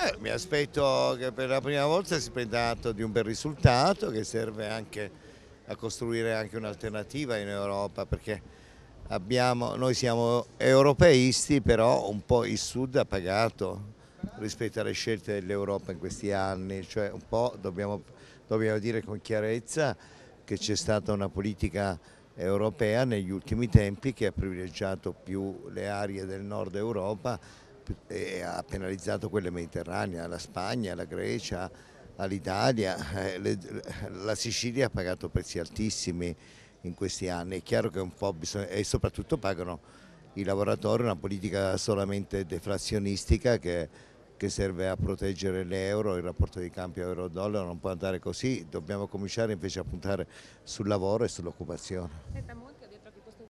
Eh, mi aspetto che per la prima volta si prenda atto di un bel risultato che serve anche a costruire anche un'alternativa in Europa perché abbiamo, noi siamo europeisti però un po' il Sud ha pagato rispetto alle scelte dell'Europa in questi anni, cioè un po' dobbiamo, dobbiamo dire con chiarezza che c'è stata una politica europea negli ultimi tempi che ha privilegiato più le aree del nord Europa e ha penalizzato quelle mediterranee, la Spagna, la Grecia, all'Italia, eh, la Sicilia ha pagato prezzi altissimi in questi anni, è chiaro che un po' bisogna, e soprattutto pagano i lavoratori una politica solamente deflazionistica che, che serve a proteggere l'euro, il rapporto di cambio euro-dollaro non può andare così, dobbiamo cominciare invece a puntare sul lavoro e sull'occupazione.